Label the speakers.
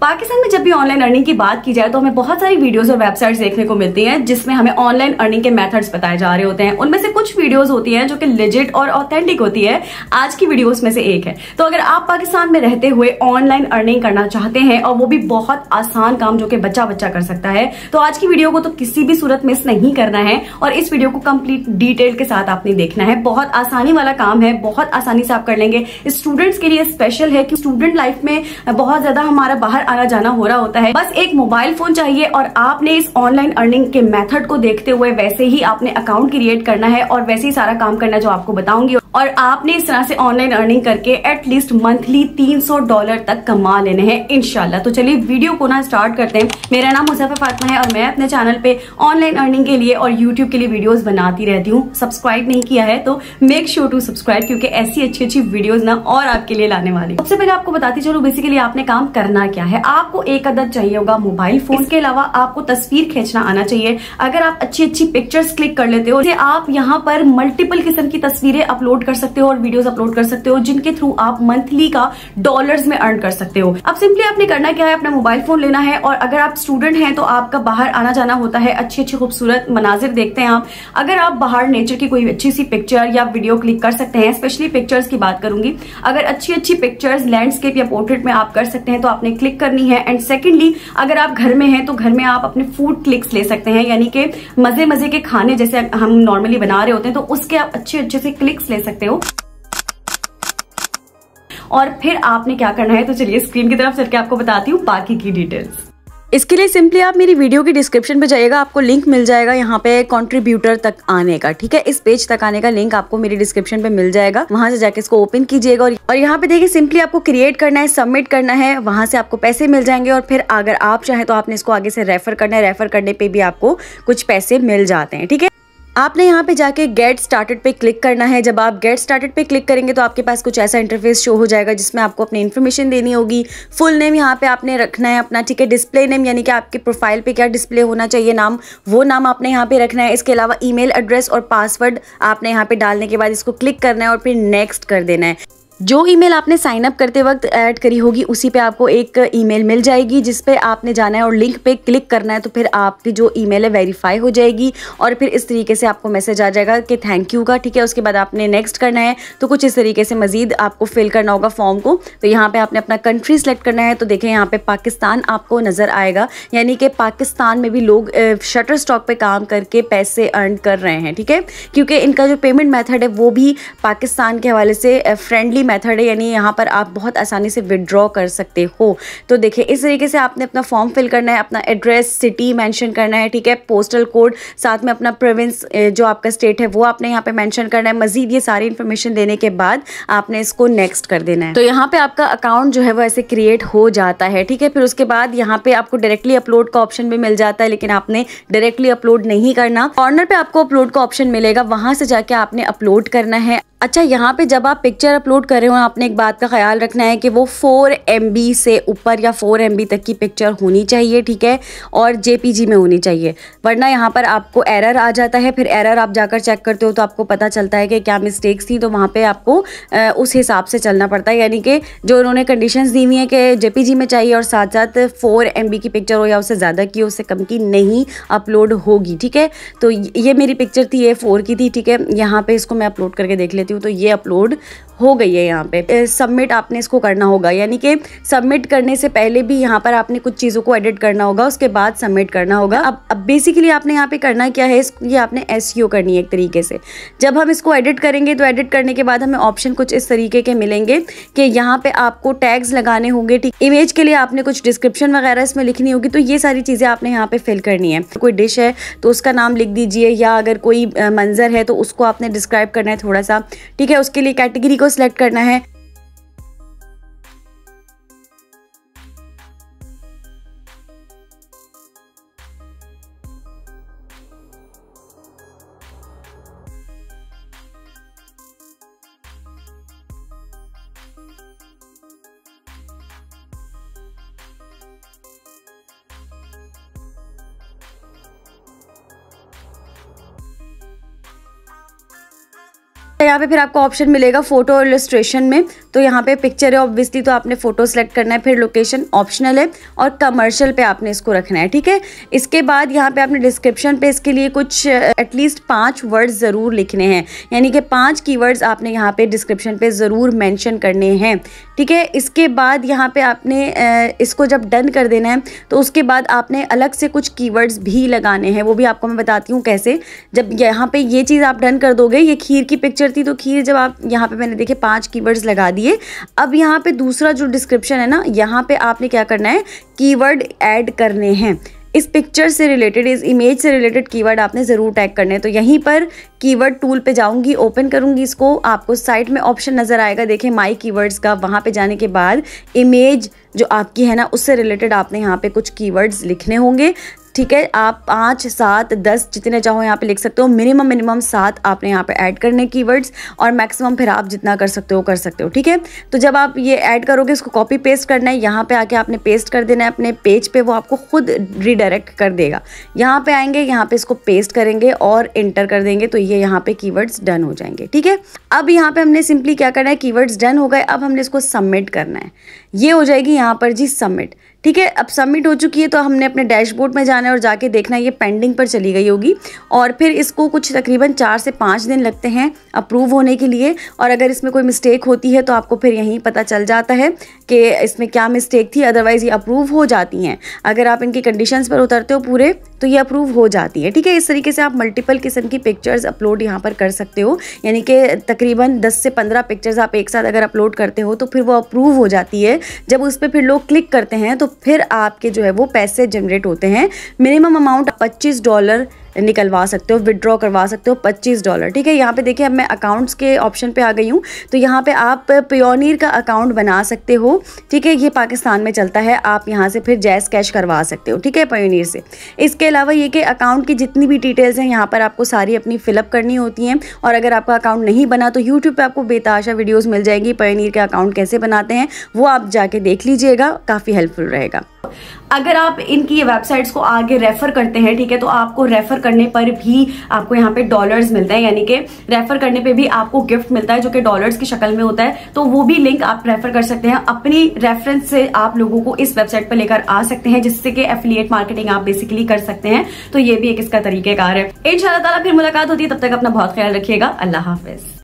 Speaker 1: पाकिस्तान में जब भी ऑनलाइन अर्निंग की बात की जाए तो हमें बहुत सारी वीडियोस और वेबसाइट्स देखने को मिलती हैं जिसमें हमें ऑनलाइन अर्निंग के मेथड्स बताए जा रहे होते हैं उनमें से कुछ वीडियोस होती हैं जो कि लिजिट और ऑथेंटिक होती है आज की वीडियोस में से एक है तो अगर आप पाकिस्तान में रहते हुए ऑनलाइन अर्निंग करना चाहते हैं और वो भी बहुत आसान काम जो कि बच्चा बच्चा कर सकता है तो आज की वीडियो को तो किसी भी सूरत मिस नहीं करना है और इस वीडियो को कम्प्लीट डिटेल के साथ आपने देखना है बहुत आसानी वाला काम है बहुत आसानी से आप कर लेंगे स्टूडेंट्स के लिए स्पेशल है कि स्टूडेंट लाइफ में बहुत ज्यादा हमारा बाहर आना जाना हो रहा होता है बस एक मोबाइल फोन चाहिए और आपने इस ऑनलाइन अर्निंग के मेथड को देखते हुए वैसे ही आपने अकाउंट क्रिएट करना है और वैसे ही सारा काम करना जो आपको बताऊंगी और आपने इस तरह से ऑनलाइन अर्निंग करके एटलीस्ट मंथली 300 डॉलर तक कमा लेने हैं इनशाला तो चलिए वीडियो को ना स्टार्ट करते हैं मेरा नाम मुजफ्फर फातमा है और मैं अपने चैनल पे ऑनलाइन अर्निंग के लिए और यूट्यूब के लिए वीडियोस बनाती रहती हूँ सब्सक्राइब नहीं किया है तो मेक श्योर टू सब्सक्राइब क्योंकि ऐसी अच्छी अच्छी वीडियोज ना और आपके लिए लाने वाली सबसे पहले आपको बताती चलो बेसिकली आपने काम करना क्या है है आपको एक अदद चाहिए होगा मोबाइल फोन के अलावा आपको तस्वीर खींचना आना चाहिए अगर आप अच्छी अच्छी पिक्चर्स क्लिक कर लेते हो आप यहाँ पर मल्टीपल किस्म की तस्वीरें अपलोड कर सकते हो और वीडियोस अपलोड कर सकते हो जिनके थ्रू आप मंथली का डॉलर्स में अर्न कर सकते हो अब सिंपली आपने करना क्या है अपना मोबाइल फोन लेना है और अगर आप स्टूडेंट हैं तो आपका बाहर आना जाना होता है अच्छी अच्छी खूबसूरत मनाजिर देखते हैं आप अगर आप बाहर नेचर की कोई अच्छी सी पिक्चर या वीडियो क्लिक कर सकते हैं स्पेशली पिक्चर्स की बात करूंगी अगर अच्छी अच्छी पिक्चर्स लैंडस्केप या पोर्ट्रेट में आप कर सकते हैं तो आपने क्लिक करनी है एंड सेकेंडली अगर आप घर में हैं तो घर में आप अपने फूड क्लिक्स ले सकते हैं यानी कि मजे मजे के खाने जैसे हम नॉर्मली बना रहे होते हैं तो उसके आप अच्छे अच्छे से क्लिक्स ले सकते हो और फिर आपने क्या करना है तो चलिए स्क्रीन की तरफ चल के आपको बताती हूँ बाकी की डिटेल्स इसके लिए सिंपली आप मेरी वीडियो की डिस्क्रिप्शन पे जाइएगा आपको लिंक मिल जाएगा यहाँ पे कंट्रीब्यूटर तक आने का ठीक है इस पेज तक आने का लिंक आपको मेरी डिस्क्रिप्शन पे मिल जाएगा वहां से जाके इसको ओपन कीजिएगा और, यहाँ पे देखिए सिंपली आपको क्रिएट करना है सबमिट करना है वहां से आपको पैसे मिल जाएंगे और फिर अगर आप चाहें तो आपने इसको आगे से रेफर करना है रेफर करने पर भी आपको कुछ पैसे मिल जाते हैं ठीक है आपने यहाँ पे जाके गेट स्टार्टेड पे क्लिक करना है जब आप गेट स्टार्टेड पे क्लिक करेंगे तो आपके पास कुछ ऐसा इंटरफेस शो हो जाएगा जिसमें आपको अपनी इन्फॉर्मेशन देनी होगी फुल नेम यहाँ पे आपने रखना है अपना ठीक है डिस्प्ले नेम यानी कि आपके प्रोफाइल पे क्या डिस्प्ले होना चाहिए नाम वो नाम आपने यहाँ पे रखना है इसके अलावा ई एड्रेस और पासवर्ड आपने यहाँ पे डालने के बाद इसको क्लिक करना है और फिर नेक्स्ट कर देना है जो ईमेल आपने साइन अप करते वक्त ऐड करी होगी उसी पे आपको एक ईमेल मिल जाएगी जिस पे आपने जाना है और लिंक पे क्लिक करना है तो फिर आपकी जो ईमेल है वेरीफाई हो जाएगी और फिर इस तरीके से आपको मैसेज आ जाएगा कि थैंक यू का ठीक है उसके बाद आपने नेक्स्ट करना है तो कुछ इस तरीके से मजीद आपको फिल करना होगा फॉर्म को तो यहाँ पर आपने अपना कंट्री सेलेक्ट करना है तो देखें यहाँ पर पाकिस्तान आपको नज़र आएगा यानी कि पाकिस्तान में भी लोग शटर स्टॉक पर काम करके पैसे अर्न कर रहे हैं ठीक है क्योंकि इनका जो पेमेंट मैथड है वो भी पाकिस्तान के हवाले से फ्रेंडली मेथड है यानी यहाँ पर आप बहुत आसानी से विड्रॉ कर सकते हो तो देखिए इस तरीके से आपने अपना फॉर्म फिल करना है अपना एड्रेस सिटी मैंशन करना है ठीक है पोस्टल कोड साथ में अपना प्रोविंस जो आपका स्टेट है वो आपने यहाँ पर मैंशन करना है मजीद ये सारी इन्फॉर्मेशन देने के बाद आपने इसको नेक्स्ट कर देना है तो यहाँ पर आपका अकाउंट जो है वो ऐसे क्रिएट हो जाता है ठीक है फिर उसके बाद यहाँ पर आपको डायरेक्टली अपलोड का ऑप्शन भी मिल जाता है लेकिन आपने डायरेक्टली अपलोड नहीं करना कॉर्नर पे आपको अपलोड का ऑप्शन मिलेगा वहां से जाके आपने अपलोड करना है अच्छा यहाँ पे जब आप पिक्चर अपलोड कर कर रहे हो आपने एक बात का ख्याल रखना है कि वो फोर एम से ऊपर या फोर एम तक की पिक्चर होनी चाहिए ठीक है और जे में होनी चाहिए वरना यहाँ पर आपको एरर आ जाता है फिर एरर आप जाकर चेक करते हो तो आपको पता चलता है कि क्या मिस्टेक्स थी तो वहाँ पर आपको उस हिसाब से चलना पड़ता है यानी कि जो उन्होंने कंडीशन दी हुई हैं कि जे में चाहिए और साथ साथ फोर एम की पिक्चर हो या उससे ज़्यादा की उससे कम की नहीं अपलोड होगी ठीक है तो ये मेरी पिक्चर थी ये फोर की थी ठीक है यहाँ पर इसको मैं अपलोड करके देख लेती हूँ तो ये अपलोड हो गई है है यहाँ पे सबमिट आपने इसको करना होगा यानी कि सबमिट करने से पहले भी यहाँ पर आपने कुछ चीज़ों को एडिट करना होगा उसके बाद सबमिट करना होगा अब अब बेसिकली आपने यहाँ पे करना क्या है ये आपने एस e करनी है एक तरीके से जब हम इसको एडिट करेंगे तो एडिट करने के बाद हमें ऑप्शन कुछ इस तरीके के मिलेंगे कि यहाँ पे आपको टैग्स लगाने होंगे ठीक इमेज के लिए आपने कुछ डिस्क्रिप्शन वगैरह इसमें लिखनी होगी तो ये सारी चीज़ें आपने यहाँ पे फिल करनी है कोई डिश है तो उसका नाम लिख दीजिए या अगर कोई मंजर है तो उसको आपने डिस्क्राइब करना है थोड़ा सा ठीक है उसके लिए कैटेगरी को सिलेक्ट करना करना है यहाँ पे फिर आपको ऑप्शन मिलेगा फोटो इलस्ट्रेशन में तो यहाँ पे पिक्चर है ऑब्वियसली तो आपने फोटो सेलेक्ट करना है फिर लोकेशन ऑप्शनल है और कमर्शियल पे आपने इसको रखना है ठीक है इसके बाद यहाँ पे आपने डिस्क्रिप्शन पे इसके लिए कुछ एटलीस्ट पाँच वर्ड ज़रूर लिखने हैं यानी कि पाँच की आपने यहाँ पे डिस्क्रिप्शन पे ज़रूर मैंशन करने हैं ठीक है इसके बाद यहाँ पे आपने इसको जब डन कर देना है तो उसके बाद आपने अलग से कुछ कीवर्ड्स भी लगाने हैं वो भी आपको मैं बताती हूँ कैसे जब यहाँ पे ये चीज़ आप डन कर दोगे ये खीर की पिक्चर थी तो खीर जब आप यहाँ पे मैंने देखे पांच कीवर्ड्स लगा दिए अब यहाँ पे दूसरा जो डिस्क्रिप्शन है ना यहाँ पर आपने क्या करना है कीवर्ड ऐड करने हैं इस पिक्चर से रिलेटेड इस इमेज से रिलेटेड कीवर्ड आपने ज़रूर टैग करने तो यहीं पर कीवर्ड टूल पे जाऊंगी ओपन करूंगी इसको आपको साइट में ऑप्शन नज़र आएगा देखें माई कीवर्ड्स का वहाँ पे जाने के बाद इमेज जो आपकी है ना उससे रिलेटेड आपने यहाँ पे कुछ कीवर्ड्स लिखने होंगे ठीक है आप पाँच सात दस जितने चाहो यहाँ पे लिख सकते हो मिनिमम मिनिमम सात आपने यहाँ पे ऐड करने कीवर्ड्स और मैक्सिमम फिर आप जितना कर सकते हो कर सकते हो ठीक है तो जब आप ये ऐड करोगे इसको कॉपी पेस्ट करना है यहाँ पे आके आपने पेस्ट कर देना है अपने पेज पे वो आपको खुद रिडायरेक्ट कर देगा यहाँ पर आएंगे यहाँ पर इसको पेस्ट करेंगे और इंटर कर देंगे तो ये यहाँ पर की डन हो जाएंगे ठीक है अब यहाँ पर हमने सिंपली क्या करना है की डन हो गए अब हमने इसको सबमिट करना है ये हो जाएगी यहाँ पर जी सबमिट ठीक है अब सबमिट हो चुकी है तो हमने अपने डैशबोर्ड में जाना है और जाके देखना ये पेंडिंग पर चली गई होगी और फिर इसको कुछ तकरीबन चार से पाँच दिन लगते हैं अप्रूव होने के लिए और अगर इसमें कोई मिस्टेक होती है तो आपको फिर यहीं पता चल जाता है कि इसमें क्या मिस्टेक थी अदरवाइज़ ये अप्रूव हो जाती हैं अगर आप इनकी कंडीशन पर उतरते हो पूरे तो ये अप्रूव हो जाती है ठीक है इस तरीके से आप मल्टीपल किस्म की पिक्चर्स अपलोड यहाँ पर कर सकते हो यानी कि तकरीबन 10 से 15 पिक्चर्स आप एक साथ अगर अपलोड करते हो तो फिर वो अप्रूव हो जाती है जब उस पर फिर लोग क्लिक करते हैं तो फिर आपके जो है वो पैसे जनरेट होते हैं मिनिमम अमाउंट पच्चीस डॉलर निकलवा सकते हो विदड्रॉ करवा सकते हो पच्चीस डॉलर ठीक है यहाँ पे देखिए अब मैं अकाउंट्स के ऑप्शन पे आ गई हूँ तो यहाँ पे आप प्योनीर का अकाउंट बना सकते हो ठीक है ये पाकिस्तान में चलता है आप यहाँ से फिर जैस कैश करवा सकते हो ठीक है प्योनीर से इसके अलावा ये कि अकाउंट की जितनी भी डिटेल्स हैं यहाँ पर आपको सारी अपनी फिलअप करनी होती हैं और अगर आपका अकाउंट नहीं बना तो यूट्यूब पर आपको बेताशा वीडियोज़ मिल जाएंगी प्योनीर के अकाउंट कैसे बनाते हैं वो आप जाके देख लीजिएगा काफ़ी हेल्पफुल रहेगा अगर आप इनकी वेबसाइट्स को आगे रेफर करते हैं ठीक है तो आपको रेफर करने पर भी आपको यहाँ पे डॉलर्स मिलते हैं यानी कि रेफर करने पे भी आपको गिफ्ट मिलता है जो कि डॉलर्स की शक्ल में होता है तो वो भी लिंक आप रेफर कर सकते हैं अपनी रेफरेंस से आप लोगों को इस वेबसाइट पर लेकर आ सकते हैं जिससे कि एफिलियट मार्केटिंग आप बेसिकली कर सकते हैं तो ये भी एक इसका तरीकेकार है इन शाह फिर मुलाकात होती है तब तक अपना बहुत ख्याल रखिएगा अल्लाह हाफिज